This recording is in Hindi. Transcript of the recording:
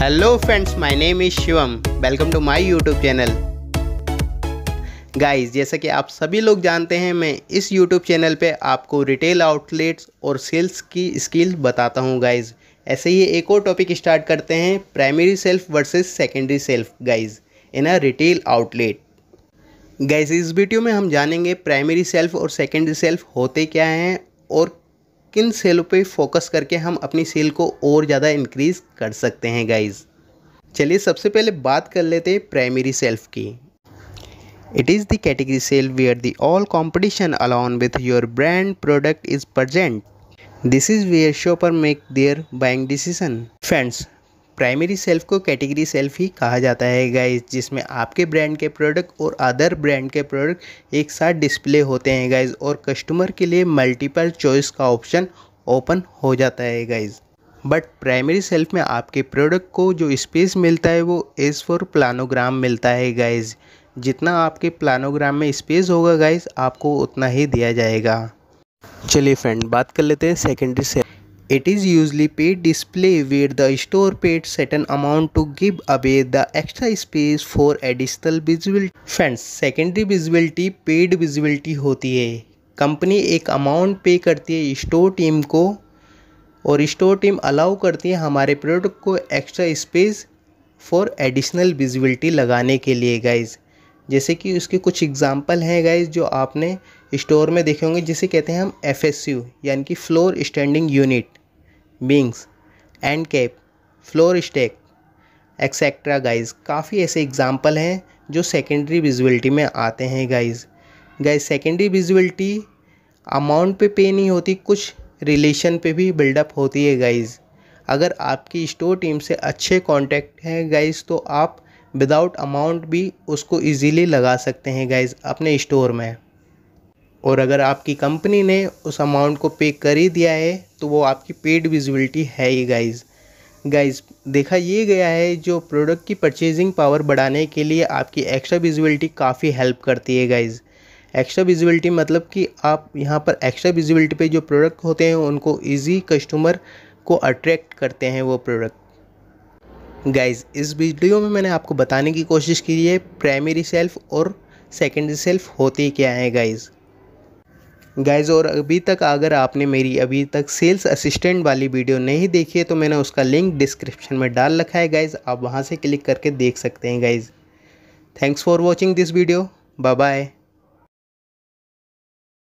Hello friends my name is Shivam welcome to my YouTube channel guys जैसा कि आप सभी लोग जानते हैं मैं इस यूट्यूब चैनल पे आपको रिटेल आउटलेट्स और सेल्स की स्किल बताता हूँ गाइस ऐसे ही एक और टॉपिक स्टार्ट करते हैं primary shelf versus secondary shelf guys in a retail outlet guys इस वीडियो में हम जानेंगे प्राइमरी सेल्फ और सेकेंडरी सेल्फ होते क्या हैं और किन सेल पे फोकस करके हम अपनी सेल को और ज़्यादा इंक्रीज कर सकते हैं गाइज चलिए सबसे पहले बात कर लेते हैं प्राइमरी सेल्फ की it is the category shelf where the all competition along with your brand product is present this is where shopper make their buying decision friends primary shelf को कैटेगरी सेल्फ ही कहा जाता है गाइज जिसमें आपके ब्रांड के प्रोडक्ट और अदर ब्रांड के प्रोडक्ट एक साथ डिस्प्ले होते हैं गाइज और कस्टमर के लिए मल्टीपल चॉइस का ऑप्शन ओपन हो जाता है गाइज बट प्राइमरी सेल्फ में आपके प्रोडक्ट को जो स्पेस मिलता है वो एज फॉर प्लानोग्राम मिलता है गाइज जितना आपके प्लानोग्राम में स्पेस होगा गाइज आपको उतना ही दिया जाएगा चलिए फ्रेंड बात कर लेते हैं secondary shelf It is usually paid display where the store paid certain amount to give away the extra space for additional visibility. Friends secondary visibility paid visibility होती है कंपनी एक अमाउंट पे करती है स्टोर टीम को और स्टोर टीम अलाउ करती है हमारे प्रोडक्ट को extra space for additional visibility लगाने के लिए गाइज़ जैसे कि उसके कुछ एग्जाम्पल हैं गाइज जो आपने स्टोर में देखे होंगे जिसे कहते हैं हम एफ यानी कि floor standing unit bins end cap floor stack etcetera guys काफ़ी ऐसे एग्जाम्पल हैं जो सेकेंडरी विजुअलिटी में आते हैं guys guys secondary visibility amount पे पे नहीं होती कुछ रिलेशन पे भी बिल्डअप होती है गाइज़ अगर आपकी स्टोर टीम से अच्छे कॉन्टैक्ट हैं गाइज़ तो आप विदाउट अमाउंट भी उसको इजीली लगा सकते हैं गाइज़ अपने स्टोर में और अगर आपकी कंपनी ने उस अमाउंट को पे कर ही दिया है तो वो आपकी पेड विजिबिलिटी है ही गाइज़ गाइज़ देखा ये गया है जो प्रोडक्ट की परचेजिंग पावर बढ़ाने के लिए आपकी एक्स्ट्रा विजिबिलिटी काफ़ी हेल्प करती है गाइज़ एक्स्ट्रा विजिबिलिटी मतलब कि आप यहाँ पर एक्स्ट्रा विजिबिलिटी पे जो प्रोडक्ट होते हैं उनको इजी कस्टमर को अट्रैक्ट करते हैं वो प्रोडक्ट गाइज़ इस वीडियो में मैंने आपको बताने की कोशिश की है प्राइमरी सेल्फ और सेकेंडरी सेल्फ होते क्या हैं गाइज़ गाइज़ और अभी तक अगर आपने मेरी अभी तक सेल्स असिस्टेंट वाली वीडियो नहीं देखी है तो मैंने उसका लिंक डिस्क्रिप्शन में डाल रखा है गाइज़ आप वहाँ से क्लिक करके देख सकते हैं guys thanks for watching this video bye bye